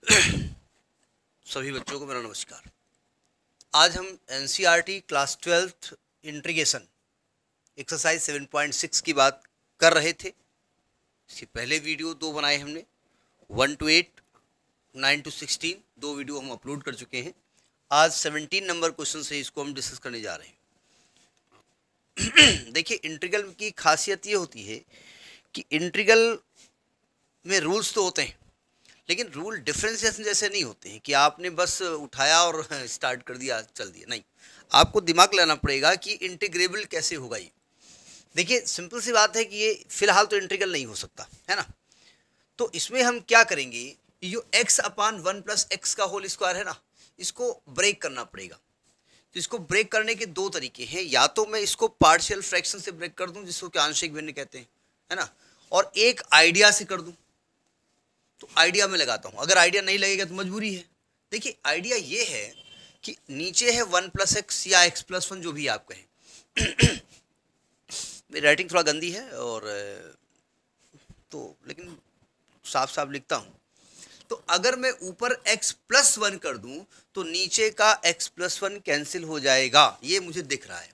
सभी बच्चों को मेरा नमस्कार आज हम टी क्लास ट्वेल्थ इंट्रीगेशन एक्सरसाइज 7.6 की बात कर रहे थे इसके पहले वीडियो दो बनाए हमने one two eight nine two sixteen दो वीडियो हम अपलोड कर चुके हैं आज सेवनटीन नंबर क्वेश्चन से इसको हम डिस्कस करने जा रहे हैं देखिए इंट्रीगल की खासियत ये होती है कि इंट्रीगल में रूल्स तो होते हैं लेकिन रूल डिफरेंसेस जैसे नहीं होते हैं कि आपने बस उठाया और स्टार्ट कर दिया चल दिया नहीं आपको दिमाग लाना पड़ेगा कि इंटीग्रेबल कैसे होगा ये देखिए सिंपल सी बात है कि ये फ़िलहाल तो इंटीग्रल नहीं हो सकता है ना तो इसमें हम क्या करेंगे जो x upon one plus x का होल स्क्वायर है ना इसको ब्रेक करना पड़ेगा तो इसको ब्रेक करने के दो तरीके हैं या तो मैं इसको पार्शियल फ्रैक्शन से ब्रेक कर दूं जिसको कि आंशिक भिन्न कहते हैं है ना और एक आइडिया से कर दूं तो आइडिया में लगाता हूँ अगर आइडिया नहीं लगेगा तो मजबूरी है देखिए आइडिया ये है कि नीचे है वन प्लस एक्स या एक्स प्लस वन जो भी आप कहें मेरी राइटिंग थोड़ा गंदी है और तो लेकिन साफ साफ लिखता हूँ तो अगर मैं ऊपर x प्लस वन कर दूं तो नीचे का x प्लस वन कैंसिल हो जाएगा ये मुझे दिख रहा है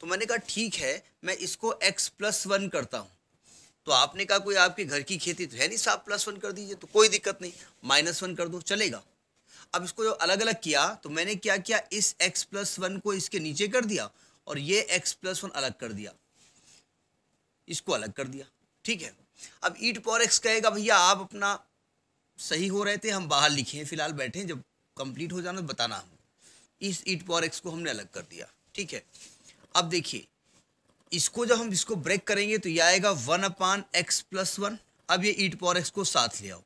तो मैंने कहा ठीक है मैं इसको x प्लस वन करता हूँ तो आपने कहा कोई आपके घर की खेती तो है नहीं साहब प्लस वन कर दीजिए तो कोई दिक्कत नहीं माइनस वन कर दो चलेगा अब इसको जो अलग अलग किया तो मैंने क्या किया इस एक्स प्लस वन को इसके नीचे कर दिया और ये एक्स प्लस वन अलग कर दिया इसको अलग कर दिया ठीक है अब ईट पॉर एक्स कहेगा भैया आप अपना सही हो रहे थे हम बाहर लिखे हैं फिलहाल बैठे हैं जब कंप्लीट हो जाना तो बताना हम इस ईट पॉर एक्स को हमने अलग कर दिया ठीक है अब देखिए इसको जब हम इसको ब्रेक करेंगे तो ये आएगा one upon x plus one अब ये ई टू पावर एक्स को साथ ले आओ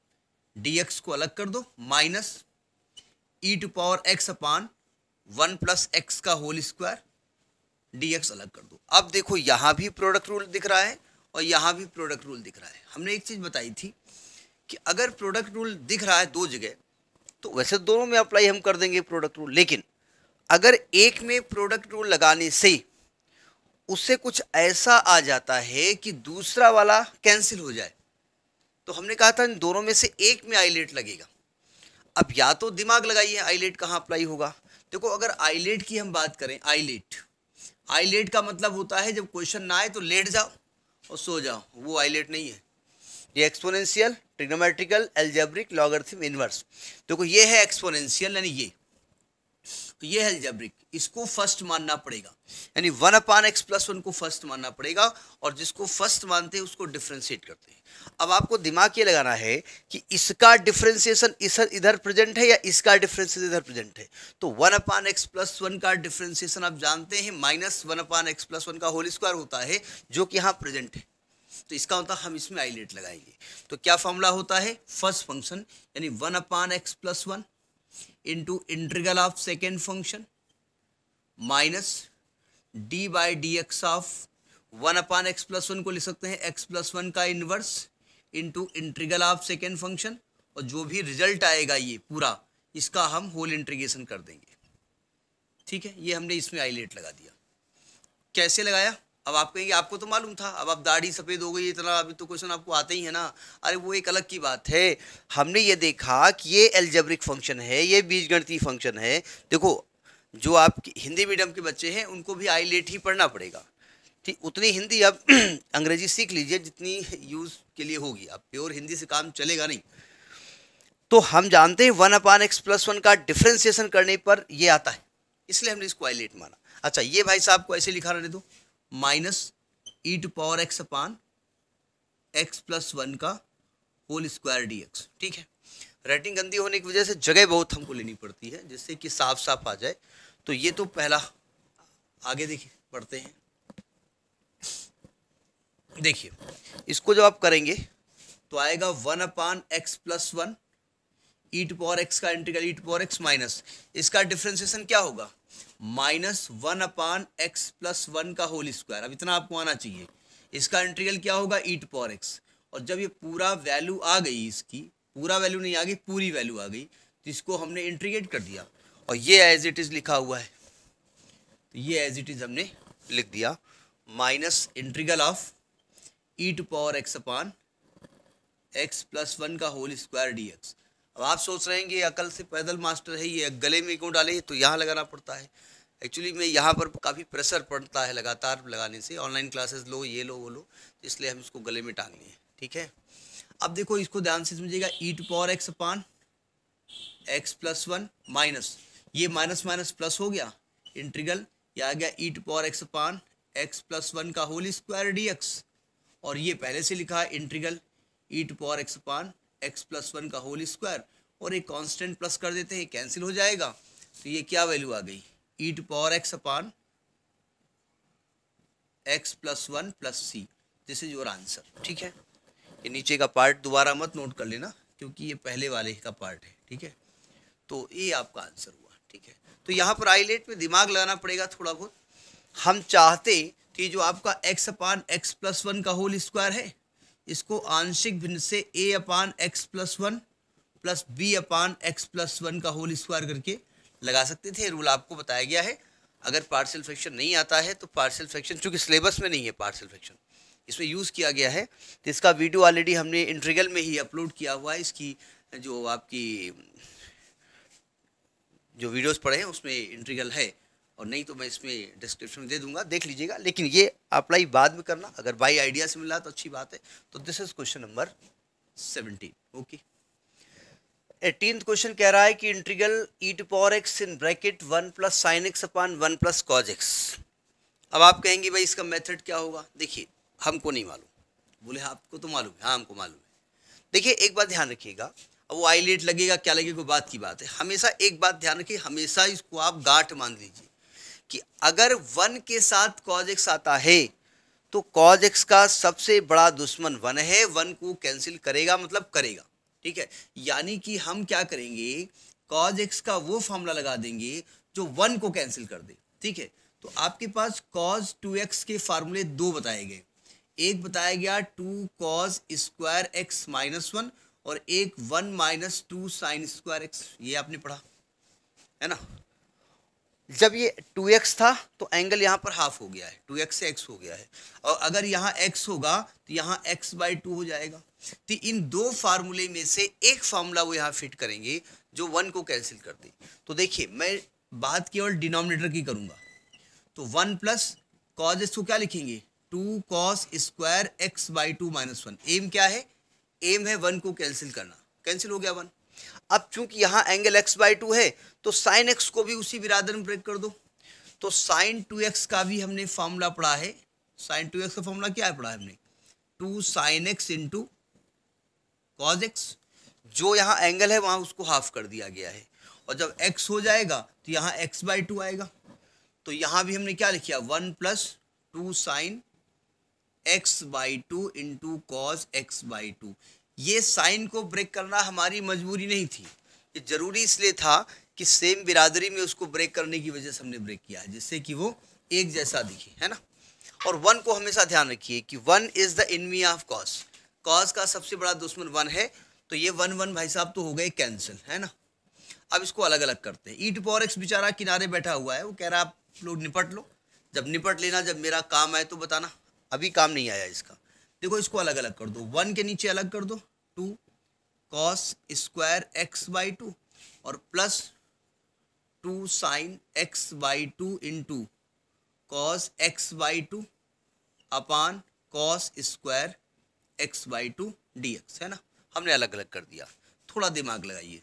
डी एक्स को अलग कर दो minus e to power x upon one plus x का होल स्क्वायर डी एक्स अलग कर दो अब देखो यहाँ भी प्रोडक्ट रूल दिख रहा है और यहाँ भी प्रोडक्ट रूल दिख रहा है हमने एक चीज़ बताई थी कि अगर प्रोडक्ट रूल दिख रहा है दो जगह तो वैसे दोनों में अप्लाई हम कर देंगे प्रोडक्ट रूल लेकिन अगर एक में प्रोडक्ट रूल लगाने से उससे कुछ ऐसा आ जाता है कि दूसरा वाला कैंसिल हो जाए तो हमने कहा था इन दोनों में से एक में आईलेट लगेगा अब या तो दिमाग लगाइए आईलेट कहाँ अप्लाई होगा देखो अगर आईलेट की हम बात करें आईलेट आईलेट का मतलब होता है जब क्वेश्चन ना आए तो लेट जाओ और सो जाओ वो आईलेट नहीं है ये exponential trigonometrical algebraic logarithm inverse देखो ये है एक्सपोनेंशियल यानी ये तो ये है इसको फर्स्ट मानना पड़ेगा यानी one upon x plus one को फर्स्ट मानना पड़ेगा और जिसको फर्स्ट मानते हैं उसको डिफ्रेंशिएट करते हैं अब आपको दिमाग ये लगाना है कि इसका डिफ्रेंशिएशन इधर प्रेजेंट है या इसका डिफ्रेंशिएशन इधर प्रेजेंट है तो one upon x plus one का डिफ्रेंशिएशन आप जानते हैं minus one upon x plus one का होल स्क्वायर होता है जो कि यहाँ प्रेजेंट है तो इसका होता मतलब हम इसमें आईलेट लगाएंगे तो क्या फॉर्मूला होता है फर्स्ट फंक्शन यानी one upon x plus one into integral of second function minus d by d x of one upon x plus one को लिख सकते हैं एक्स प्लस वन का inverse into integral of second function और जो भी result आएगा ये पूरा इसका हम होल इंट्रीगेशन कर देंगे ठीक है ये हमने इसमें आईलेट लगा दिया कैसे लगाया अब आप कहेंगे आपको तो मालूम था अब आप दाढ़ी सफ़ेद हो गई इतना अभी तो क्वेश्चन आपको आते ही है ना अरे वो एक अलग की बात है हमने ये देखा कि ये एल्जेब्रिक फंक्शन है ये बीजगणितीय फंक्शन है देखो जो आप हिंदी मीडियम के बच्चे हैं उनको भी आई लेट ही पढ़ना पड़ेगा ठीक उतनी हिंदी आप अंग्रेजी सीख लीजिए जितनी यूज़ के लिए होगी आप प्योर हिंदी से काम चलेगा नहीं तो हम जानते हैं one upon x plus one का डिफ्रेंसिएशन करने पर ये आता है इसलिए हमने इसको आई लेट माना अच्छा ये भाई साहब को ऐसे लिखा रहने दो minus e to power x upon x plus one का होल स्क्वायर डी एक्स ठीक है राइटिंग गंदी होने की वजह से जगह बहुत हमको लेनी पड़ती है जिससे कि साफ साफ आ जाए तो ये तो पहला आगे देखिए पढ़ते हैं देखिए इसको जब आप करेंगे तो आएगा one upon x plus one e to power x का integral e to power x minus इसका डिफ्रेंसिएशन क्या होगा minus one upon x plus one का होल स्क्वायर अब इतना आपको आना चाहिए इसका इंटीग्रल क्या होगा ई टू पावर एक्स और जब ये पूरा वैल्यू आ गई इसकी पूरा वैल्यू नहीं आ गई पूरी वैल्यू आ गई तो इसको हमने इंट्रीगेट कर दिया और ये एज इट इज़ लिखा हुआ है तो ये एज इट इज़ हमने लिख दिया minus integral of e to power x upon x plus one का होल स्क्वायर डी एक्स अब आप सोच रहे हैं कि अकल से पैदल मास्टर है ये गले में क्यों डाले तो यहाँ लगाना पड़ता है एक्चुअली में यहाँ पर काफ़ी प्रेशर पड़ता है लगातार लगाने से ऑनलाइन क्लासेस लो ये लो वो लो तो इसलिए हम इसको गले में टांग लिए ठीक है अब देखो इसको ध्यान से समझिएगा e to power x upon x plus one minus ये माइनस माइनस प्लस हो गया इंटीग्रल या आ गया e to power x upon x plus one का होल स्क्वायर डी एक्स और ये पहले से लिखा है integral e to power x upon x plus one का होल स्क्वायर और एक कांस्टेंट प्लस कर देते हैं कैंसिल हो जाएगा तो ये क्या वैल्यू आ गई e to power x upon x plus one plus C this is your answer ठीक है ये नीचे का पार्ट दोबारा मत नोट कर लेना क्योंकि ये पहले वाले का पार्ट है ठीक है तो ये आपका आंसर हुआ ठीक है तो यहाँ पर आईलेट में दिमाग लगाना पड़ेगा थोड़ा बहुत हम चाहते कि जो आपका x upon x plus one का होल स्क्वायर है इसको आंशिक भिन्न से A upon x plus one plus B upon x plus one का होल स्क्वायर करके लगा सकते थे रूल आपको बताया गया है अगर पार्सल फ्रैक्शन नहीं आता है तो पार्सल फ्रैक्शन चूँकि सिलेबस में नहीं है पार्सल फ्रैक्शन इसमें यूज़ किया गया है तो इसका वीडियो ऑलरेडी हमने इंट्रीगल में ही अपलोड किया हुआ है इसकी जो आपकी जो वीडियोस पड़े हैं उसमें इंट्रीगल है और नहीं तो मैं इसमें डिस्क्रिप्शन में दे दूंगा देख लीजिएगा लेकिन ये अप्लाई बाद में करना अगर बाई आइडिया से मिला तो अच्छी बात है तो this is question number seventeen okay eighteen question कह रहा है कि integral e to power x in bracket one plus sine x upon one plus cos x अब आप कहेंगे भाई इसका मेथड क्या होगा देखिए हमको नहीं मालूम बोले आपको तो मालूम है हाँ हमको मालूम है देखिए एक बात ध्यान रखिएगा अब वो आईलेट लगेगा क्या लगेगा बात की बात है हमेशा एक बात ध्यान रखिए हमेशा इसको आप गांठ मान लीजिए कि अगर वन के साथ कॉज एक्स आता है तो कॉज एक्स का सबसे बड़ा दुश्मन वन है वन को कैंसिल करेगा मतलब करेगा ठीक है यानी कि हम क्या करेंगे कॉज एक्स का वो फॉर्मूला लगा देंगे जो वन को कैंसिल कर दे ठीक है तो आपके पास कॉज टू एक्स के फार्मूले दो बताए गए एक बताया गया two cos square x minus one और एक one minus two sine square x ये आपने पढ़ा है ना जब ये टू एक्स था तो एंगल यहाँ पर हाफ हो गया है टू एक्स से एक्स हो गया है और अगर यहाँ एक्स होगा तो यहाँ एक्स बाई टू हो जाएगा तो इन दो फार्मूले में से एक फार्मूला वो यहाँ फिट करेंगे जो वन को कैंसिल कर दे तो देखिए मैं बात केवल डिनोमिनेटर की करूँगा तो वन प्लस कॉज इसको क्या लिखेंगे two cos square x by two minus one M क्या है एम है वन को कैंसिल करना कैंसिल हो गया वन अब चूंकि यहाँ एंगल एक्स बाई टू है तो साइन एक्स को भी उसी बिरादर में ब्रेक कर दो तो साइन टू एक्स का भी हमने फॉर्मूला पढ़ा है साइन टू एक्स का फॉर्मूला क्या है पढ़ा है हमने two sine x into cos x जो यहाँ एंगल है वहाँ उसको हाफ कर दिया गया है और जब एक्स हो जाएगा तो यहाँ एक्स बाई टू आएगा तो यहाँ भी हमने क्या लिखा one plus two sine x by two into cos x by two ये साइन को ब्रेक करना हमारी मजबूरी नहीं थी ये ज़रूरी इसलिए था कि सेम बिरादरी में उसको ब्रेक करने की वजह से हमने ब्रेक किया जिससे कि वो एक जैसा दिखे है ना और वन को हमेशा ध्यान रखिए कि one is the enemy of cos cos का सबसे बड़ा दुश्मन वन है तो ये वन वन भाई साहब तो हो गए कैंसिल है ना अब इसको अलग अलग करते हैं ईट पॉर एक्स बेचारा किनारे बैठा हुआ है वो कह रहा आप लोग निपट लो जब निपट लेना जब मेरा काम आए तो बताना अभी काम नहीं आया इसका देखो इसको अलग अलग कर दो वन के नीचे अलग कर दो two cos square x by two और plus two sine x by two into cos x by two upon cos square x by two d है ना हमने अलग अलग कर दिया थोड़ा दिमाग लगाइए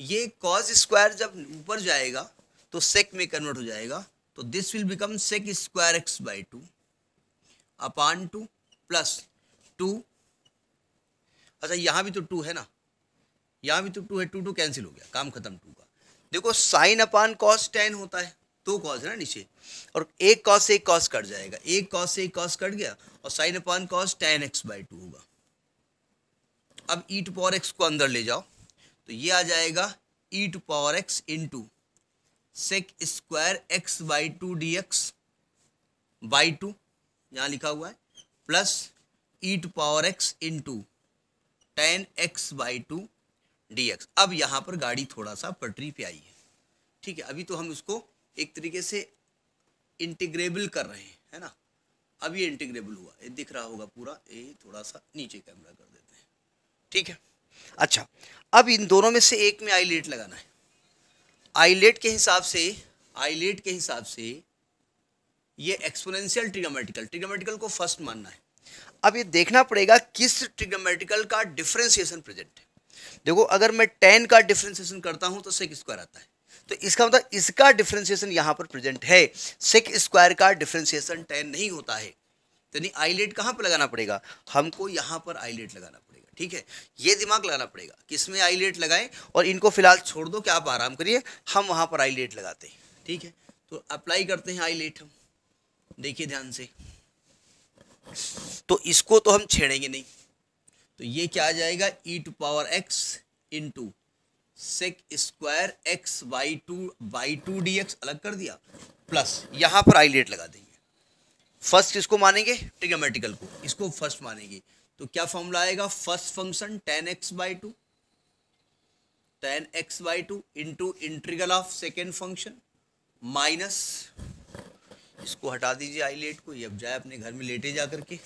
ये कॉस स्क्वायर जब ऊपर जाएगा तो सेक में कन्वर्ट हो जाएगा तो this will become sec square x by two upon two plus two अच्छा यहां भी तो टू है ना यहां भी तो टू है टू टू कैंसिल हो गया काम खत्म टू का देखो साइन अपान कॉस टेन होता है दो तो कॉस है ना नीचे और एक कॉस से एक कॉस कट जाएगा एक कॉस से एक कॉस कट गया और sine upon cos tan x by two होगा अब ई टू पावर एक्स को अंदर ले जाओ तो ये आ जाएगा e to power x into sec square x by two d x by two यहाँ लिखा हुआ है plus e to power x into tan x by two d x अब यहाँ पर गाड़ी थोड़ा सा पटरी पे आई है ठीक है अभी तो हम इसको एक तरीके से इंटीग्रेबल कर रहे हैं है ना अब ये इंटीग्रेबल हुआ ये दिख रहा होगा पूरा ये थोड़ा सा नीचे कैमरा कर देते हैं ठीक है अच्छा अब इन दोनों में से एक में आईलेट लगाना है आईलेट के हिसाब से आईलेट के हिसाब से ये एक्सपोनेंशियल ट्रिग्नोमेट्रिकल ट्रिग्नोमेट्रिकल को फर्स्ट मानना है अब ये देखना पड़ेगा किस ट्रिग्नोमेट्रिकल का डिफ्रेंसिएशन प्रेजेंट है देखो अगर मैं टेन का डिफ्रेंसिएशन करता हूँ तो सेक स्क्वायर आता है तो इसका मतलब इसका डिफ्रेंसिएशन यहाँ पर प्रेजेंट है सेक स्क्वायर का डिफ्रेंसिएशन टेन नहीं होता है यानी आईलेट कहाँ पर लगाना पड़ेगा हमको यहाँ पर आईलेट लगाना पड़ेगा ठीक है ये दिमाग लगाना पड़ेगा किसमें आईलेट लगाएं और इनको फिलहाल छोड़ दो कि आप आराम करिए हम वहाँ पर आईलेट लगाते हैं ठीक है तो अप्लाई करते हैं आईलेट हम देखिए ध्यान से तो इसको तो हम छेड़ेंगे नहीं तो ये क्या आ जाएगा e to power x into sec square x by two by two d x अलग कर दिया प्लस यहाँ पर आई लेट लगा देंगे फर्स्ट इसको मानेंगे ट्रिग्नोमेटिकल को इसको फर्स्ट मानेंगे तो क्या फॉर्मूला आएगा first function tan x by two tan x by two into integral of second function minus इसको हटा दीजिए लेट को ये अब जाए अपने घर में लेटे जा करके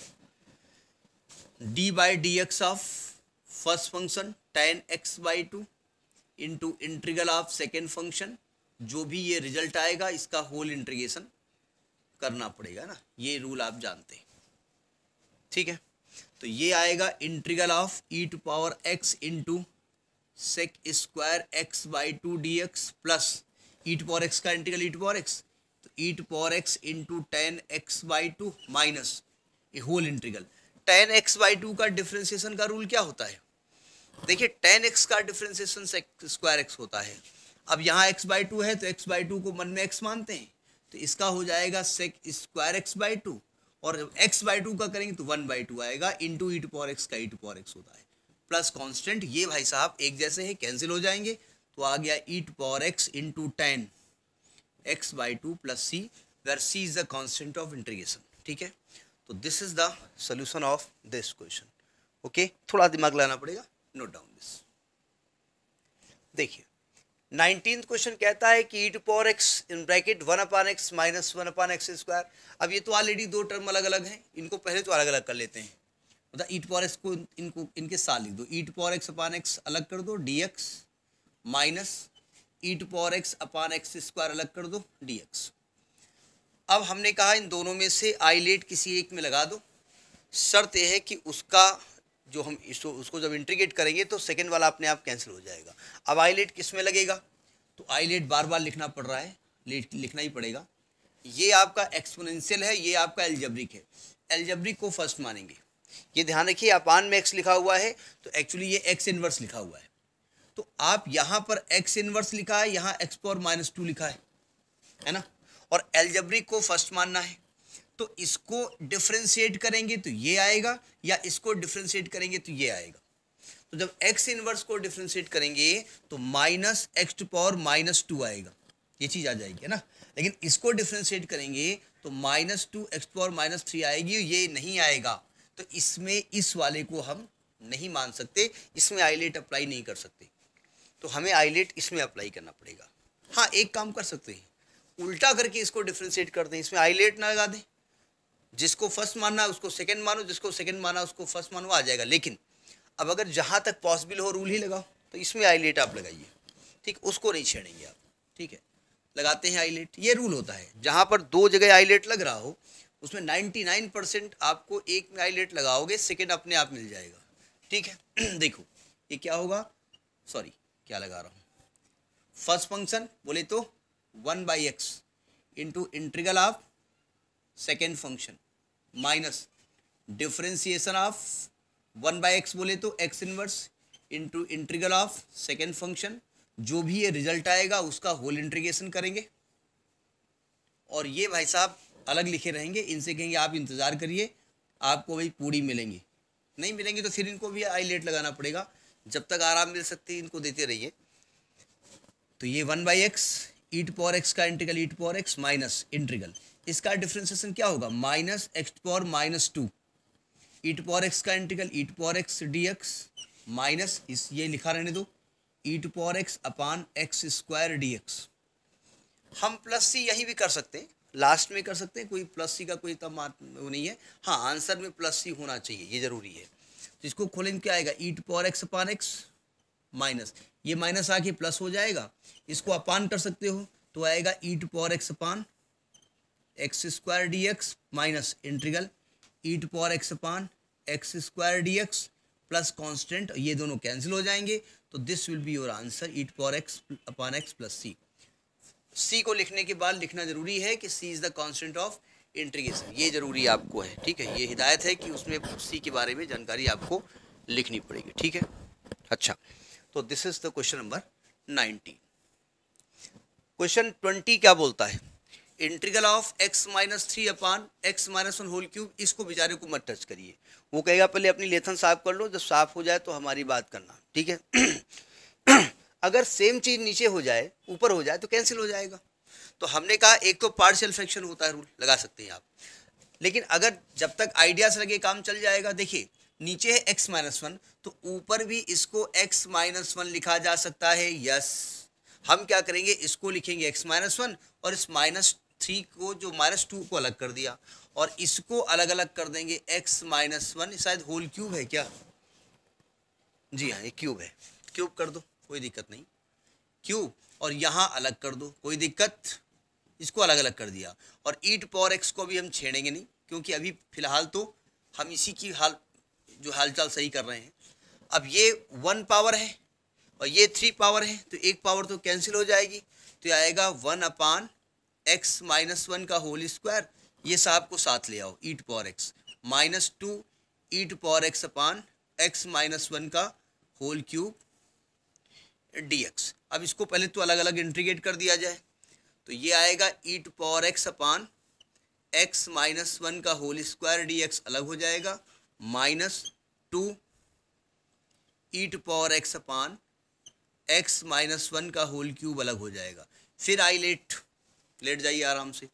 d by d x of first function tan x by two into integral of second function जो भी ये रिजल्ट आएगा इसका होल इंट्रीगेशन करना पड़ेगा ना ये रूल आप जानते हैं ठीक है तो ये आएगा integral of e to power x into sec square x by two d x plus e to power x का integral e to power x e to power x into tan x by two minus a whole integral tan x by two का differentiation का rule क्या होता है देखिए tan x का differentiation square x होता है अब यहाँ एक्स बाई टू है तो एक्स बाई टू को मन में एक्स मानते हैं तो इसका हो जाएगा sec square x by two और एक्स बाई टू का करेंगे तो वन बाई टू आएगा into e to power x का ई टू पावर एक्स होता है प्लस कॉन्स्टेंट ये भाई साहब एक जैसे हैं कैंसिल हो जाएंगे तो आ गया e to power x into tan x by two plus C where C is the constant of integration ठीक है तो this is the solution of this question okay थोड़ा दिमाग लाना पड़ेगा नोट डाउन दिस देखिए नाइनटीन क्वेश्चन कहता है कि e to power x in bracket one upon x minus one upon x square अब ये तो ऑलरेडी दो टर्म अलग अलग हैं इनको पहले तो अलग अलग कर लेते हैं मतलब ई टू पावर एक्स को इनको इनके साथ लिख दो e to power x upon x अलग कर दो d x minus e to power x upon x square अलग कर दो डी एक्स अब हमने कहा इन दोनों में से आई लेट किसी एक में लगा दो शर्त यह है कि उसका जो हम इसको उसको जब इंट्रीगेट करेंगे तो सेकेंड वाला अपने आप कैंसिल हो जाएगा अब आई लेट किस में लगेगा तो आई लेट बार बार लिखना पड़ रहा है लेट लिखना ही पड़ेगा ये आपका एक्सपोनेंशियल है ये आपका एल्जब्रिक है एल्जब्रिक को फर्स्ट मानेंगे ये ध्यान रखिए अपान में एक्स लिखा हुआ है तो एक्चुअली ये एक्स इनवर्स लिखा हुआ है तो आप यहां पर एक्स इनवर्स लिखा है यहां एक्स पावर माइनस टू लिखा है है ना और एल्जब्रिक को फर्स्ट मानना है तो इसको डिफ्रेंशिएट करेंगे तो ये आएगा या इसको डिफ्रेंशिएट करेंगे तो ये आएगा तो जब एक्स इनवर्स को डिफ्रेंशिएट करेंगे तो minus x to power minus two आएगा ये चीज़ आ जाएगी है ना लेकिन इसको डिफ्रेंशिएट करेंगे तो minus two x power minus three आएगी ये नहीं आएगा तो इसमें इस वाले को हम नहीं मान सकते इसमें आईलेट अप्लाई नहीं कर सकते तो हमें आईलेट इसमें अप्लाई करना पड़ेगा हाँ एक काम कर सकते हैं उल्टा करके इसको डिफ्रेंशिएट कर दें इसमें आईलेट ना लगा दें जिसको फर्स्ट मानना उसको सेकंड मानो जिसको सेकंड माना उसको फर्स्ट मानो आ जाएगा लेकिन अब अगर जहाँ तक पॉसिबल हो रूल ही लगाओ तो इसमें आईलेट आप लगाइए ठीक उसको नहीं छेड़ेंगे आप ठीक है लगाते हैं आईलेट ये रूल होता है जहाँ पर दो जगह आईलेट लग रहा हो उसमें नाइन परसेंट आपको एक में आईलेट लगाओगे सेकेंड अपने आप मिल जाएगा ठीक है देखो ये क्या होगा सॉरी क्या लगा रहा हूँ फर्स्ट फंक्शन बोले तो one by x into integral of second function minus differentiation of one by x बोले तो x inverse into integral of second function जो भी ये रिजल्ट आएगा उसका होल इंट्रीगेशन करेंगे और ये भाई साहब अलग लिखे रहेंगे इनसे कहेंगे आप इंतज़ार करिए आपको भाई पूरी मिलेंगी नहीं मिलेंगी तो फिर इनको भी आई लेट लगाना पड़ेगा जब तक आराम मिल सकती है इनको देते रहिए तो ये one by x e to power x का integral e to power x minus integral इसका डिफ्रेंसिएशन क्या होगा minus x power minus two e to power x का integral e to power x d x minus इस ये लिखा रहने दो e to power x upon x square d x हम प्लस सी यहीं भी कर सकते हैं लास्ट में कर सकते हैं कोई प्लस सी का कोई तब वो नहीं है हाँ आंसर में प्लस सी होना चाहिए ये ज़रूरी है तो इसको खोलेंगे क्या आएगा e to power x upon x minus ये माइनस आके प्लस हो जाएगा इसको अपान कर सकते हो तो आएगा e to power x upon x square d x minus integral e to power x upon x square d x plus constant ये दोनों कैंसिल हो जाएंगे तो this will be your answer e to power x upon x plus C C को लिखने के बाद लिखना जरूरी है कि C is the constant of integration ये ज़रूरी आपको है ठीक है ये हिदायत है कि उसमें उसी के बारे में जानकारी आपको लिखनी पड़ेगी ठीक है अच्छा तो this is the question number nineteen question twenty क्या बोलता है integral of x minus three upon x minus one whole cube इसको बेचारे को मत टच करिए वो कहेगा पहले अपनी लेथन साफ कर लो जब साफ हो जाए तो हमारी बात करना ठीक है अगर सेम चीज़ नीचे हो जाए ऊपर हो जाए तो कैंसिल हो जाएगा तो हमने कहा एक तो पार्शियल फ्रैक्शन होता है रूल लगा सकते हैं आप लेकिन अगर जब तक आइडियाज लगे काम चल जाएगा देखिए नीचे है एक्स माइनस वन तो ऊपर भी इसको एक्स माइनस वन लिखा जा सकता है यस हम क्या करेंगे इसको लिखेंगे एक्स माइनस वन और इस माइनस थ्री को जो माइनस टू को अलग कर दिया और इसको अलग अलग कर देंगे एक्स माइनस वन शायद होल क्यूब है क्या जी हाँ ये क्यूब है क्यूब कर दो कोई दिक्कत नहीं क्यूब और यहाँ अलग कर दो कोई दिक्कत इसको अलग अलग कर दिया और ईट पावर एक्स को अभी हम छेड़ेंगे नहीं क्योंकि अभी फ़िलहाल तो हम इसी की हाल जो हालचाल सही कर रहे हैं अब ये वन पावर है और ये थ्री पावर है तो एक पावर तो कैंसिल हो जाएगी तो आएगा one upon x minus one का होल स्क्वायर ये साहब को साथ ले आओ e to power x minus two e to power x upon x minus one का होल क्यूब डी एक्स अब इसको पहले तो अलग अलग इंट्रीगेट कर दिया जाए तो ये आएगा e to power x upon x minus one का होल स्क्वायर डी एक्स अलग हो जाएगा minus two e to power x upon x minus one का होल क्यूब अलग हो जाएगा फिर आई लेट लेट जाइए आराम से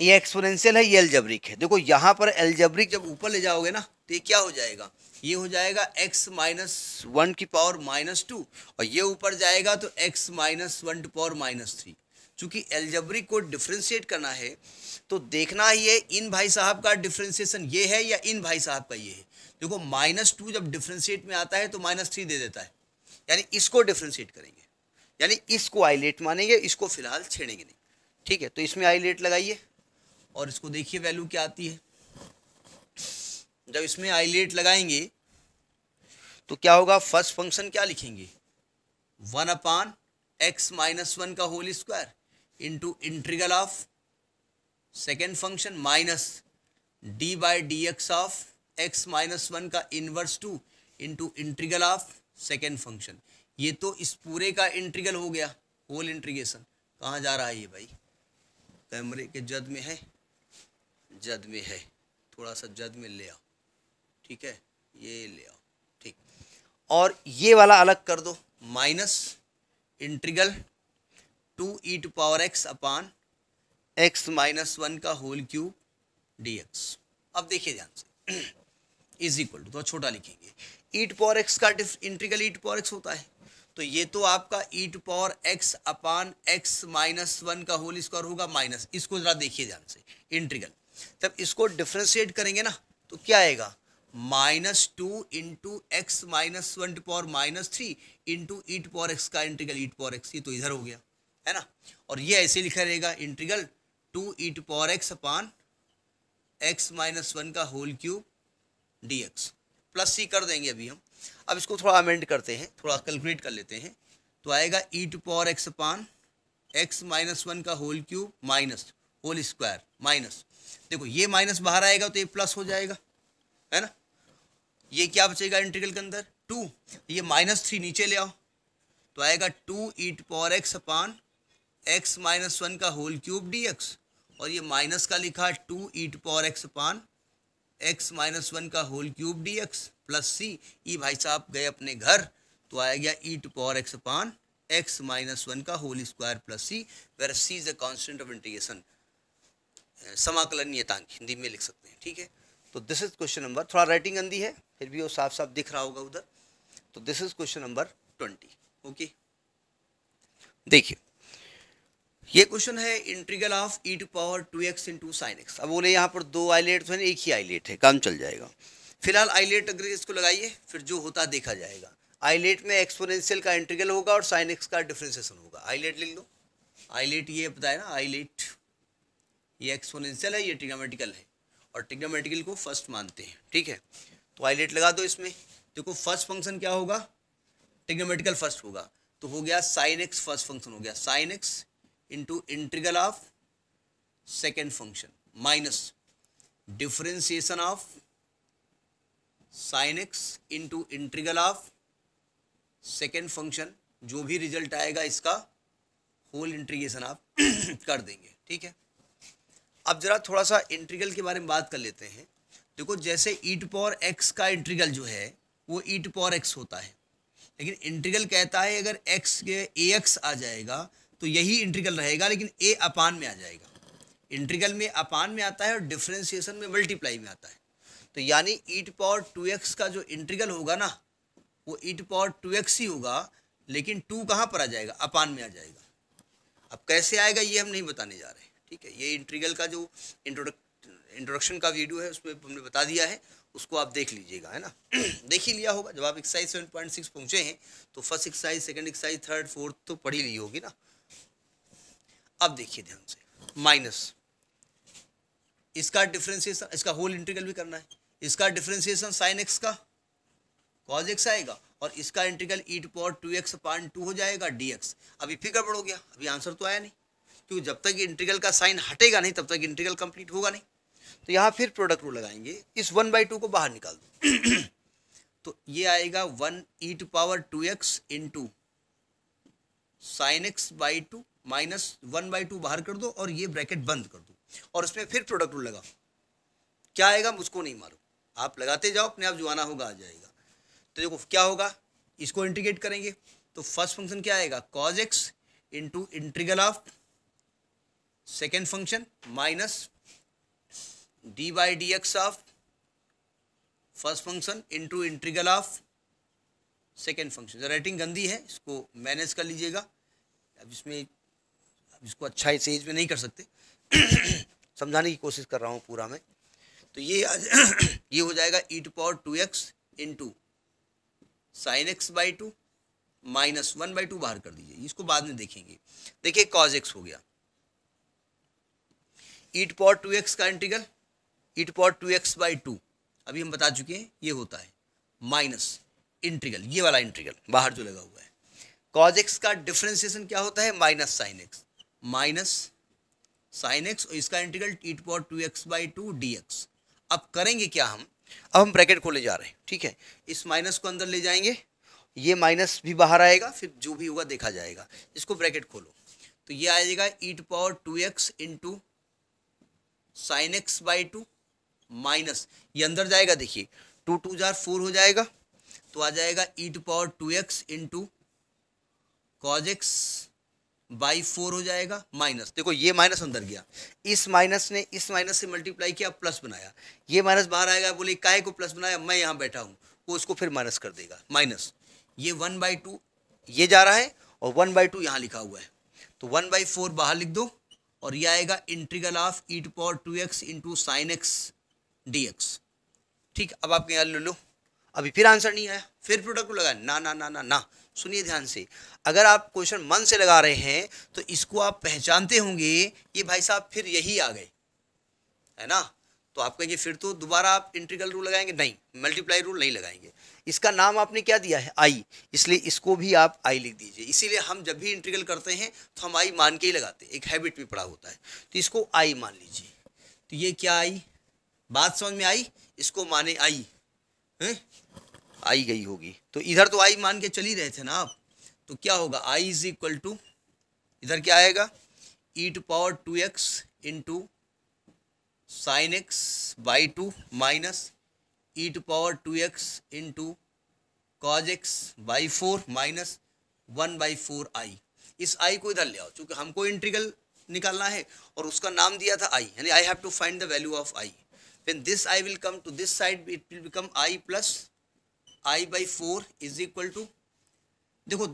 ये एक्सपोनेंशियल है ये एल्जब्रिक है देखो यहाँ पर एल्जब्रिक जब ऊपर ले जाओगे ना तो ये क्या हो जाएगा ये हो जाएगा x माइनस वन की पावर माइनस टू और ये ऊपर जाएगा तो x minus one to power minus three चूँकि एलजबरी को डिफ्रेंशिएट करना है तो देखना ही है इन भाई साहब का डिफ्रेंशिएशन ये है या इन भाई साहब का ये है देखो माइनस टू जब डिफ्रेंशिएट में आता है तो माइनस थ्री दे देता है यानी इसको डिफ्रेंशिएट करेंगे यानी इसको आईलेट मानेंगे इसको फिलहाल छेड़ेंगे नहीं ठीक है तो इसमें आईलेट लगाइए और इसको देखिए वैल्यू क्या आती है जब इसमें आईलेट लगाएंगे तो क्या होगा फर्स्ट फंक्शन क्या लिखेंगे one upon x minus one का whole square into integral of second function minus d by d x of x minus one का inverse two into integral of second function ये तो इस पूरे का इंट्रीगल हो गया होल इंट्रीगेशन कहाँ जा रहा है ये भाई कैमरे के जद में है जद में है थोड़ा सा जद में ले आओ ठीक है ये ले आओ ठीक और ये वाला अलग कर दो minus integral two e to power x upon x minus one का होल क्यूब डी एक्स अब देखिए ध्यान से इज इक्वल टू तो छोटा लिखेंगे ई टू पावर एक्स का integral e to power x होता है तो ये तो आपका e to power x upon x minus one का होल स्क्वायर होगा माइनस इसको जरा देखिए ध्यान से इंट्रीगल तब इसको डिफ्रेंशिएट करेंगे ना तो क्या आएगा minus two into x minus one to power minus three into e to power x का इंटीग्रल ईट पावर एक्स ये तो इधर हो गया है ना और ये ऐसे लिखा रहेगा integral two e to power x upon x minus one का whole cube d x plus c कर देंगे अभी हम अब इसको थोड़ा अमेंड करते हैं थोड़ा कैलकुलेट कर लेते हैं तो आएगा e to power x upon x minus one का whole cube minus whole square minus देखो ये माइनस बाहर आएगा तो ये प्लस हो जाएगा है ना ये क्या बचेगा इंटीग्रल के अंदर टू ये माइनस थ्री नीचे ले आओ तो आएगा two e to power x upon x minus one का होल क्यूब डी एक्स और ये माइनस का लिखा two e to power x upon x minus one का whole cube d x plus c ई भाई साहब गए अपने घर तो आया गया e to power x upon x minus one का whole square plus C where C is a constant of integration समाकलन हिंदी में लिख सकते हैं ठीक है तो दिस इज क्वेश्चन नंबर थोड़ा राइटिंग अंधी है फिर भी वो साफ साफ दिख रहा होगा उधर तो this is question number twenty okay देखिए ये क्वेश्चन है integral of e to power two x into sine x अब बोले यहाँ पर दो आईलेट तो है एक ही आईलेट है काम चल जाएगा फिलहाल आईलेट अगर इसको लगाइए फिर जो होता देखा जाएगा आईलेट में एक्सपोनेंशियल का इंट्रीगल होगा और साइन एक्स का डिफ्रेंसिएशन होगा आईलेट ले लो आईलेट ये बताया ना आईलेट ये एक्सपोनेंशियल है ये ट्रिग्नोमेटिकल है और ट्रिग्नोमेटिकल को फर्स्ट मानते हैं ठीक है तो लगा दो इसमें देखो फर्स्ट फंक्शन क्या होगा ट्रिग्नोमेटिकल फर्स्ट होगा तो हो गया साइन एक्स फर्स्ट फंक्शन हो गया sine x into integral of second function minus differentiation of sine x into integral of second function जो भी रिजल्ट आएगा इसका होल इंट्रीगेशन आप कर देंगे ठीक है अब जरा थोड़ा सा इंट्रीगल के बारे में बात कर लेते हैं देखो जैसे ईट पावर एक्स का इंटीग्रल जो है वो ईट पावर एक्स होता है लेकिन इंटीग्रल कहता है अगर एक्स के ए एक्स आ जाएगा तो यही इंटीग्रल रहेगा लेकिन ए अपान में आ जाएगा इंटीग्रल में अपान में आता है और डिफ्रेंसिएशन में मल्टीप्लाई में आता है तो यानी ईट पॉवर टू एक्स का जो इंटीग्रल होगा ना वो ईट पॉवर टू एक्स ही होगा लेकिन टू कहाँ पर आ जाएगा अपान में आ जाएगा अब कैसे आएगा ये हम नहीं बताने जा रहे ठीक है ये इंटीग्रल का जो इंट्रोडक्ट इंट्रोडक्शन का वीडियो है उसमें हमने बता दिया है उसको आप देख लीजिएगा है ना देख ही लिया होगा जब आप एक्साइज सेवन पॉइंट सिक्स पहुँचे हैं तो first exercise second exercise third fourth तो पढ़ी ली होगी ना अब देखिए ध्यान से माइनस इसका डिफ्रेंसिएशन इसका होल इंटीग्रल भी करना है इसका डिफ्रेंसिएशन साइन एक्स का कॉज एक्स आएगा और इसका integral e to power two x point two हो जाएगा डी एक्स अभी फिर गड़बड़ हो गया अभी आंसर तो आया नहीं क्योंकि जब तक इंटीग्रल का साइन हटेगा नहीं तब तक इंटीग्रल कंप्लीट होगा नहीं तो यहाँ फिर प्रोडक्ट रूल लगाएंगे इस वन बाई टू को बाहर निकाल दो तो ये आएगा one e to power two x into sine x by two minus one by two बाहर कर दो और ये ब्रैकेट बंद कर दो और उसमें फिर प्रोडक्ट रूल लगाओ क्या आएगा मुझको नहीं मारो आप लगाते जाओ अपने आप जो आना होगा आ जाएगा तो देखो क्या होगा इसको इंटीग्रेट करेंगे तो फर्स्ट फंक्शन क्या आएगा cos x into integral of second function minus d by d x of first function into integral of second function जो राइटिंग गंदी है इसको मैनेज कर लीजिएगा अब इसमें अब इसको अच्छा से इसमें नहीं कर सकते समझाने की कोशिश कर रहा हूँ पूरा मैं तो ये ये हो जाएगा e to power two x into sine x by two minus one by two बाहर कर दीजिए इसको बाद में देखेंगे देखिए कॉज एक्स हो गया e to power two x का integral e to power two x by two अभी हम बता चुके हैं ये होता है माइनस इंट्रीगल ये वाला इंट्रीगल बाहर जो लगा हुआ है कॉज एक्स का डिफ्रेंसिएशन क्या होता है minus sine x minus sine x और इसका integral e to power two x by two d x अब करेंगे क्या हम अब हम ब्रैकेट खोले जा रहे हैं ठीक है इस माइनस को अंदर ले जाएंगे ये माइनस भी बाहर आएगा फिर जो भी होगा देखा जाएगा इसको ब्रैकेट खोलो तो ये आ जाएगा e to power two x into sine x by two minus ये अंदर जाएगा देखिए टू टू जार फोर हो जाएगा तो आ जाएगा e to power two x into cos x by four हो जाएगा माइनस देखो ये माइनस अंदर गया इस माइनस ने इस माइनस से मल्टीप्लाई किया प्लस बनाया ये माइनस बाहर आएगा बोले काय को प्लस बनाया मैं यहाँ बैठा हूँ वो उसको फिर माइनस कर देगा माइनस ये वन बाई टू ये जा रहा है और वन बाई टू यहाँ लिखा हुआ है तो वन बाई फोर बाहर लिख दो और ये आएगा integral of e to power two x into sine x d x ठीक अब आपके यहाँ लो लो अभी फिर आंसर नहीं आया फिर प्रोडक्ट को लगाया ना ना ना ना ना सुनिए ध्यान से अगर आप क्वेश्चन मन से लगा रहे हैं तो इसको आप पहचानते होंगे ये भाई साहब फिर यही आ गए है ना तो आप कहेंगे फिर तो दोबारा आप इंट्रिकल रूल लगाएंगे नहीं मल्टीप्लाई रूल नहीं लगाएंगे इसका नाम आपने क्या दिया है आई इसलिए इसको भी आप आई लिख दीजिए इसीलिए हम जब भी इंट्रिकल करते हैं तो हम आई मान के ही लगाते हैं एक हैबिट भी पड़ा होता है तो इसको आई मान लीजिए तो ये क्या आई बात समझ में आई इसको माने आई हैं आई गई होगी तो इधर तो आई मान के चल ही रहे थे ना आप तो क्या होगा आई इज इक्वल टू इधर क्या आएगा e to power two x into sine x by two minus e to power two x into cos x by four minus one by four I इस आई को इधर ले आओ चूँकि हमको इंटीग्रल निकालना है और उसका नाम दिया था आई यानी I have to find the value of I when this i will come to this side it will become i plus i by four is equal to देखो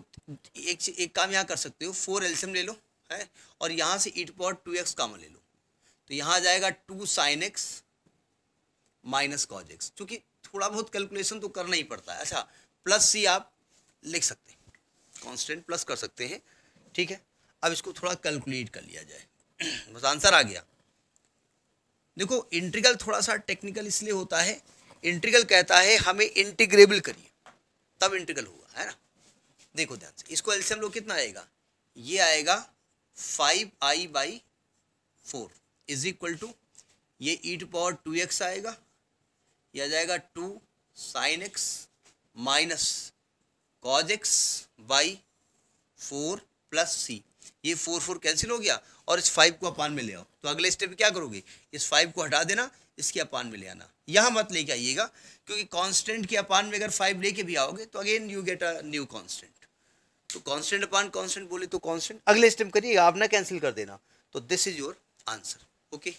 एक एक काम यहाँ कर सकते हो फोर एल्सियम ले लो है और यहाँ से e to power two x common ले लो तो यहाँ आ जाएगा two sine x minus cos x क्योंकि थोड़ा बहुत कैलकुलेशन तो करना ही पड़ता है अच्छा प्लस सी आप लिख सकते हैं कांस्टेंट प्लस कर सकते हैं ठीक है अब इसको थोड़ा कैलकुलेट कर लिया जाए बस आंसर आ गया देखो इंटीग्रल थोड़ा सा टेक्निकल इसलिए होता है इंटीग्रल कहता है हमें इंटीग्रेबल करिए तब इंटीग्रल हुआ है ना देखो ध्यान से इसको एल्सियम लो कितना आएगा ये आएगा five I by four is equal to ये e to power two x आएगा यह जाएगा two sine x minus cos x by four plus c ये फोर फोर कैंसिल हो गया और इस फाइव को अपान में ले आओ तो अगले स्टेप क्या करोगे इस फाइव को हटा देना इसके अपान में ले आना यहाँ मत लेके आइएगा क्योंकि कांस्टेंट के अपान में अगर फाइव लेके भी आओगे तो again you get a new constant तो कांस्टेंट अपान कांस्टेंट बोले तो कांस्टेंट अगले स्टेप करिएगा आप ना कैंसिल कर देना तो this is your answer okay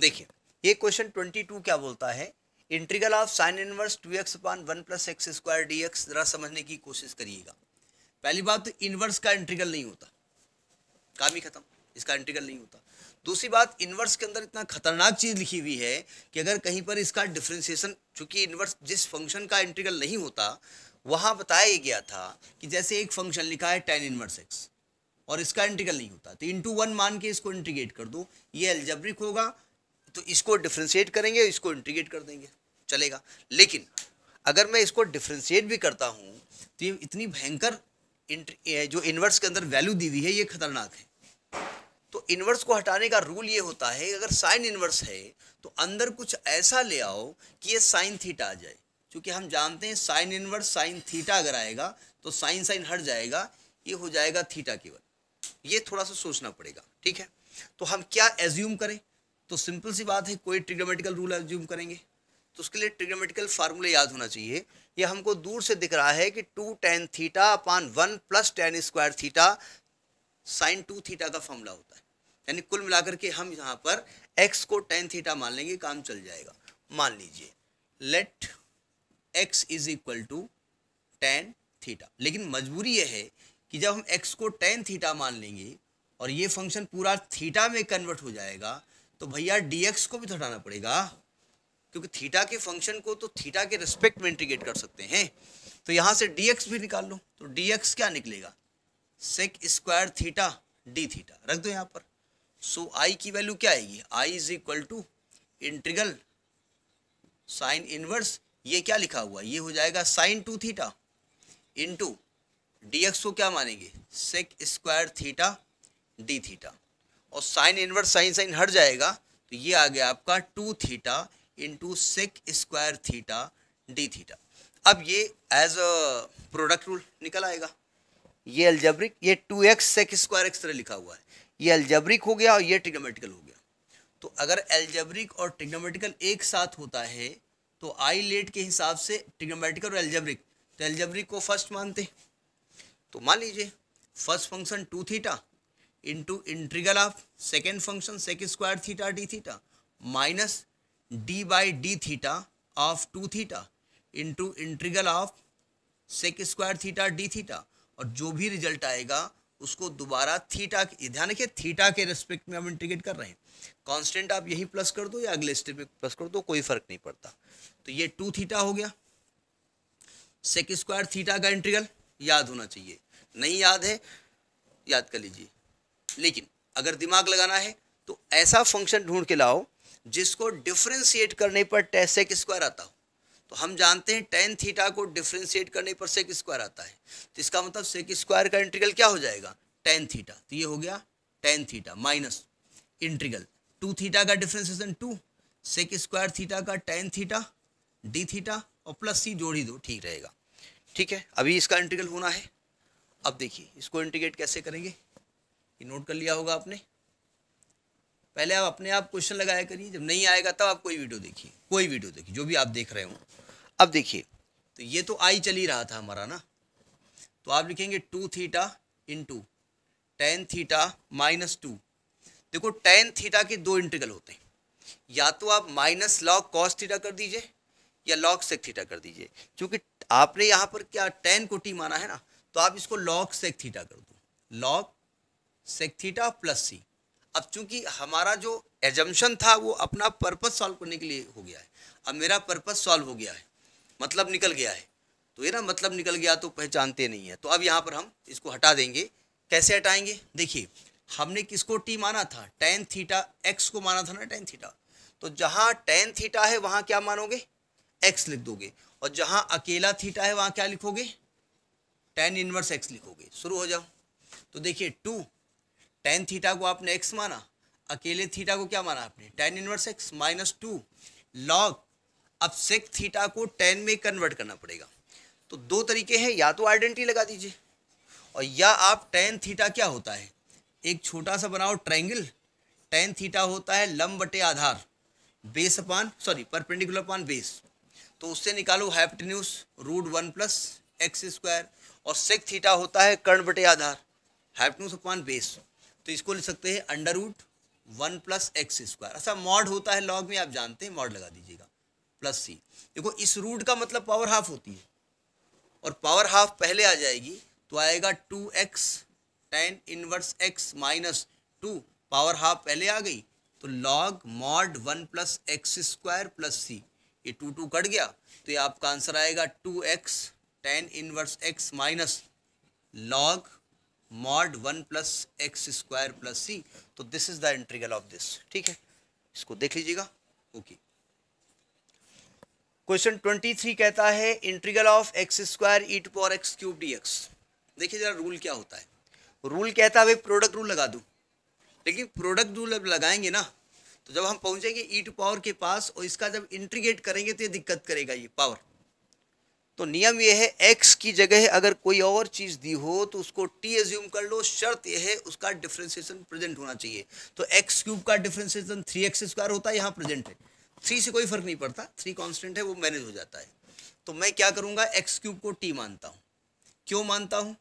देखिए ये क्वेश्चन ट्वेंटी क्या बोलता है integral of sine inverse two x upon one plus x square d x जरा समझने की कोशिश करिएगा पहली बात तो इन्वर्स का इंटीग्रल नहीं होता काम ही खत्म इसका इंटीग्रल नहीं होता दूसरी बात इन्वर्स के अंदर इतना खतरनाक चीज़ लिखी हुई है कि अगर कहीं पर इसका डिफ्रेंसिएशन चूंकि इन्वर्स जिस फंक्शन का इंटीग्रल नहीं होता वहाँ बताया गया था कि जैसे एक फंक्शन लिखा है टेन इनवर्स एक्स और इसका इंटीग्रल नहीं होता तो इंटू वन मान के इसको इंटीग्रेट कर दो ये एल्जब्रिक होगा तो इसको डिफ्रेंशिएट करेंगे इसको इंटीग्रेट कर देंगे चलेगा लेकिन अगर मैं इसको डिफ्रेंशिएट भी करता हूँ तो ये इतनी भयंकर जो इन्वर्स के अंदर वैल्यू दी हुई है ये खतरनाक है तो इन्वर्स को हटाने का रूल ये होता है अगर साइन इन्वर्स है तो अंदर कुछ ऐसा ले आओ कि ये साइन थीटा आ जाए क्योंकि हम जानते हैं साइन इन्वर्स साइन थीटा अगर आएगा तो साइन साइन हट जाएगा ये हो जाएगा थीटा केवल ये थोड़ा सा सोचना पड़ेगा ठीक है तो हम क्या एज्यूम करें तो सिंपल सी बात है कोई ट्रिग्नोमेटिकल रूल एज्यूम करेंगे तो उसके लिए ट्रिग्नोमेटिकल फार्मूला याद होना चाहिए ये हमको दूर से दिख रहा है कि two tan theta upon one plus tan square theta sine two theta का फॉर्मूला होता है यानी कुल मिलाकर के हम यहाँ पर एक्स को टेन थीटा मान लेंगे काम चल जाएगा मान लीजिए let x is equal to tan theta लेकिन मजबूरी यह है कि जब हम एक्स को टेन थीटा मान लेंगे और ये फंक्शन पूरा थीटा में कन्वर्ट हो जाएगा तो भैया डी एक्स को भी थटाना पड़ेगा क्योंकि थीटा के फंक्शन को तो थीटा के रिस्पेक्ट में इंटीग्रेट कर सकते हैं तो यहां से dx भी निकाल लो तो dx क्या निकलेगा sec square theta d theta रख दो यहां पर सो so, i की वैल्यू क्या आएगी i is equal to integral sine inverse ये क्या लिखा हुआ ये हो जाएगा sine two theta into d x को क्या मानेंगे sec square theta d theta और साइन इनवर्स साइन साइन हट जाएगा तो ये आ गया आपका two theta into sec square theta d theta अब ये एज अ प्रोडक्ट रूल निकल आएगा ये अल्जब्रिक ये two x sec square x तरह लिखा हुआ है ये अल्जब्रिक हो गया और ये ट्रिग्नोमेटिकल हो गया तो अगर एल्जेब्रिक और ट्रिग्नोमेटिकल एक साथ होता है तो आई लेट के हिसाब से ट्रिग्नोमेटिकल और एल्जेब्रिक तो एल्जेब्रिक को फर्स्ट मानते तो मान लीजिए first function two theta into integral of second function sec square theta d theta minus d by d theta of two theta into integral of sec square theta d theta और जो भी result आएगा उसको दोबारा theta ध्यान रखिए theta के respect में हम इंटीग्रेट कर रहे हैं कांस्टेंट आप यहीं प्लस कर दो या अगले स्टेप में प्लस कर दो कोई फर्क नहीं पड़ता तो ये टू थीटा हो गया सेक स्क्वायर थीटा का इंटीग्रल याद होना चाहिए नहीं याद है याद कर लीजिए लेकिन अगर दिमाग लगाना है तो ऐसा फंक्शन ढूंढ के लाओ जिसको डिफ्रेंशिएट करने पर टेसेक स्क्वायर आता हो तो हम जानते हैं टेन थीटा को डिफ्रेंशिएट करने पर सेक स्क्वायर आता है तो इसका मतलब सेक स्क्वायर का इंटीग्रल क्या हो जाएगा टेन थीटा तो ये हो गया tan theta minus integral two theta का differentiation two sec square theta का टेन थीटा डी थीटा और प्लस सी जोड़ ही दो ठीक रहेगा ठीक है अभी इसका इंटीग्रल होना है अब देखिए इसको इंटीग्रेट कैसे करेंगे ये नोट कर लिया होगा आपने पहले आप अपने आप क्वेश्चन लगाया करिए जब नहीं आएगा तब तो आप कोई वीडियो देखिए कोई वीडियो देखिए जो भी आप देख रहे हो अब देखिए तो ये तो आई चल ही रहा था हमारा ना तो आप लिखेंगे two theta into tan theta minus two देखो टेन थीटा के दो इंटीग्रल होते हैं या तो आप माइनस लॉग कॉस थीटा कर दीजिए या लॉग सेक थीटा कर दीजिए क्योंकि आपने यहाँ पर क्या टेन को टी माना है ना तो आप इसको लॉग सेक थीटा कर दो log sec theta plus c अब चूंकि हमारा जो एजम्पन था वो अपना पर्पज़ सॉल्व करने के लिए हो गया है अब मेरा पर्पज़ सॉल्व हो गया है मतलब निकल गया है तो ये ना मतलब निकल गया तो पहचानते नहीं है तो अब यहाँ पर हम इसको हटा देंगे कैसे हटाएंगे देखिए हमने किसको टी माना था टेन थीटा एक्स को माना था ना टेन थीटा तो जहाँ टेन थीटा है वहाँ क्या मानोगे एक्स लिख दोगे और जहाँ अकेला थीटा है वहाँ क्या लिखोगे टेन इनवर्स एक्स लिखोगे शुरू हो जाओ तो देखिए टू टेन थीटा को आपने एक्स माना अकेले थीटा को क्या माना आपने tan inverse x minus two log अब सेक थीटा को टेन में कन्वर्ट करना पड़ेगा तो दो तरीके हैं या तो आइडेंटिटी लगा दीजिए और या आप टेन थीटा क्या होता है एक छोटा सा बनाओ ट्राइंगल टेन थीटा होता है लम बटे आधार base upon sorry perpendicular upon base तो उससे निकालो hypotenuse root one plus x square और सेक थीटा होता है कर्ण बटे आधार हाइपटेन्यूस अपान बेस तो इसको लिख सकते हैं under root one plus x square ऐसा मॉड होता है लॉग में आप जानते हैं मॉड लगा दीजिएगा प्लस सी देखो इस रूट का मतलब पावर हाफ होती है और पावर हाफ पहले आ जाएगी तो आएगा two x tan inverse x minus two power half पहले आ गई तो log mod one plus x square plus c ये टू टू कट गया तो ये आपका आंसर आएगा two x tan inverse x minus log mod one plus x square plus c तो this is the integral of this ठीक है इसको देख लीजिएगा ओके क्वेश्चन ट्वेंटी थ्री कहता है integral of x square e to power x cube d x देखिए जरा रूल क्या होता है रूल कहता है भाई प्रोडक्ट रूल लगा दू लेकिन प्रोडक्ट रूल लगाएंगे ना तो जब हम पहुंचेंगे ई टू पावर के पास और इसका जब इंट्रीगेट करेंगे तो ये दिक्कत करेगा ये पावर तो नियम यह है एक्स की जगह अगर कोई और चीज़ दी हो तो उसको टी एज्यूम कर लो शर्त यह है उसका डिफ्रेंसिएशन प्रेजेंट होना चाहिए तो एक्स क्यूब का डिफ्रेंसिएशन थ्री एक्स स्क्वायर होता है यहाँ प्रेजेंट है थ्री से कोई फर्क नहीं पड़ता थ्री कॉन्स्टेंट है वो मैनेज हो जाता है तो मैं क्या करूँगा एक्स क्यूब को टी मानता हूँ क्यों मानता हूँ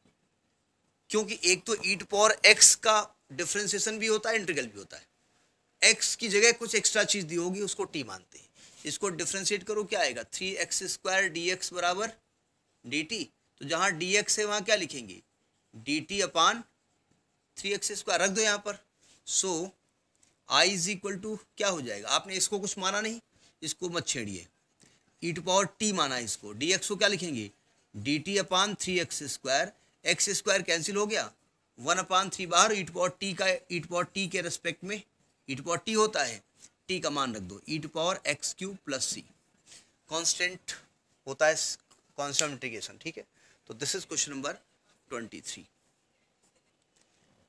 क्योंकि एक तो ईट पॉर एक्स का डिफ्रेंसिएशन भी होता है इंटीग्रल भी होता है एक्स की जगह कुछ एक्स्ट्रा चीज़ दी होगी उसको टी मानते हैं इसको डिफ्रेंशिएट करो क्या आएगा three x square d x बराबर डी टी तो जहाँ डी एक्स है वहाँ क्या लिखेंगे d t upon three x square रख दो यहाँ पर so I is equal to क्या हो जाएगा आपने इसको कुछ माना नहीं इसको मत छेड़िए ई टू पावर टी माना इसको डी एक्स को क्या लिखेंगे d t upon three x square x square cancel हो गया वन अपान थ्री बाहर ई टू पावर टी का ई टू पावर टी के रेस्पेक्ट में ई टू पावर टी होता है टी का मान रख दो e to power x q plus c constant होता है कॉन्स्टेंट इंटीग्रेशन ठीक है तो this is question number twenty three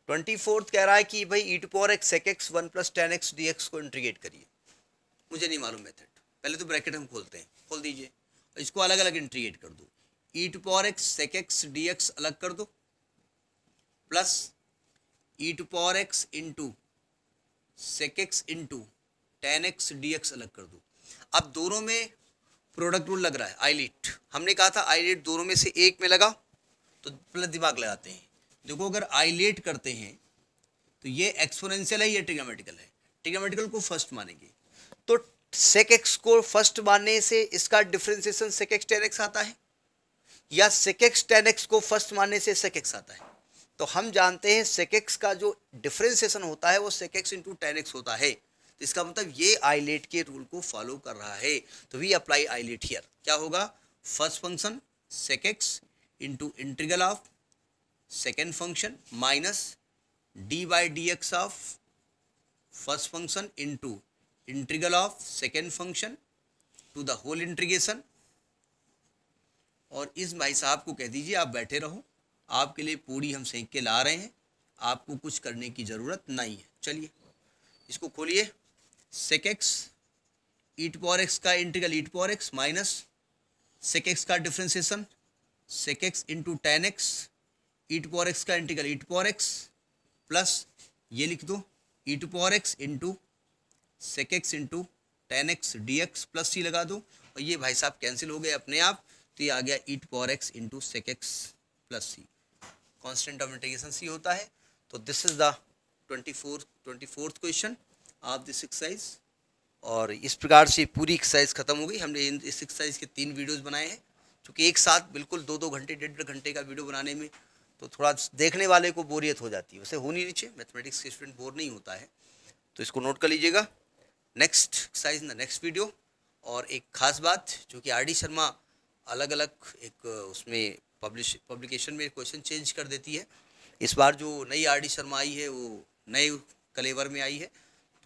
twenty fourth कह रहा है कि भाई e to power x sec x one plus tan x d x को इंटीग्रेट करिए मुझे नहीं मालूम मेथड पहले तो ब्रैकेट हम खोलते हैं खोल दीजिए इसको अलग अलग इंटीग्रेट कर दो e to power x sec x d x अलग कर दो plus e to power x into sec x into tan x d x अलग कर दो अब दोनों में प्रोडक्ट रूल लग रहा है लिट हमने कहा था आईलेट दोनों में से एक में लगा तो प्लस दिमाग लगाते हैं देखो अगर आईलेट करते हैं तो ये एक्सपोनेंशियल है ये ट्रिग्रामेटिकल है ट्रिग्रामेटिकल को फर्स्ट मानेंगे तो सेक एक्स को फर्स्ट मानने से इसका differentiation sec x tan x आता है या सेक एक्स टेन एक्स को फर्स्ट मानने से सेक एक्स आता है तो हम जानते हैं सेक एक्स का जो डिफ्रेंसिएशन होता है वो sec x into tan x होता है तो इसका मतलब ये आईलेट के रूल को फॉलो कर रहा है तो वी अप्लाई आईलेट हियर क्या होगा first function sec x into integral of second function minus d by d x of first function into integral of second function to the whole integration और इस भाई साहब को कह दीजिए आप बैठे रहो आपके लिए पूरी हम सेंक के ला रहे हैं आपको कुछ करने की ज़रूरत नहीं है चलिए इसको खोलिए sec x e to power x का integral e to power x minus sec x का differentiation sec x into tan x to power x का integral e to power x plus ये लिख दो e to power x into sec x into tan x d x plus c लगा दो और ये भाई साहब कैंसिल हो गए अपने आप तो ये आ गया e to power x into sec x plus c constant of integration c होता है तो this is the twenty fourth twenty fourth question of this exercise और इस प्रकार से पूरी एक्सरसाइज खत्म हो गई हमने इस एक्सरसाइज के तीन वीडियोस बनाए हैं क्योंकि एक साथ बिल्कुल दो दो घंटे डेढ़ डेढ़ घंटे का वीडियो बनाने में तो थोड़ा देखने वाले को बोरियत हो जाती है वैसे होनी नहीं चाहिए मैथमेटिक्स के स्टूडेंट बोर नहीं होता है तो इसको नोट कर लीजिएगा next exercise in the next video और एक ख़ास बात जो कि आर डी शर्मा अलग अलग एक उसमें पब्लिश पब्लिकेशन में क्वेश्चन चेंज कर देती है इस बार जो नई आर डी शर्मा आई है वो नए कलेवर में आई है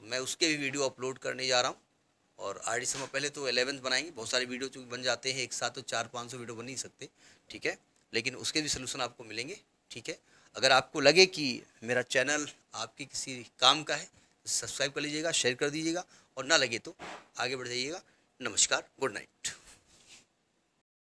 तो मैं उसके भी वीडियो अपलोड करने जा रहा हूँ और आर डी से पहले तो एलेवंथ बनाएंगे बहुत सारे वीडियो चूँकि बन जाते हैं एक साथ तो चार पाँच सौ वीडियो बन नहीं सकते ठीक है लेकिन उसके भी सोल्यूशन आपको मिलेंगे ठीक है अगर आपको लगे कि मेरा चैनल आपके किसी काम का है सब्सक्राइब तो कर लीजिएगा शेयर कर दीजिएगा और ना लगे तो आगे बढ़ जाइएगा नमस्कार गुड नाइट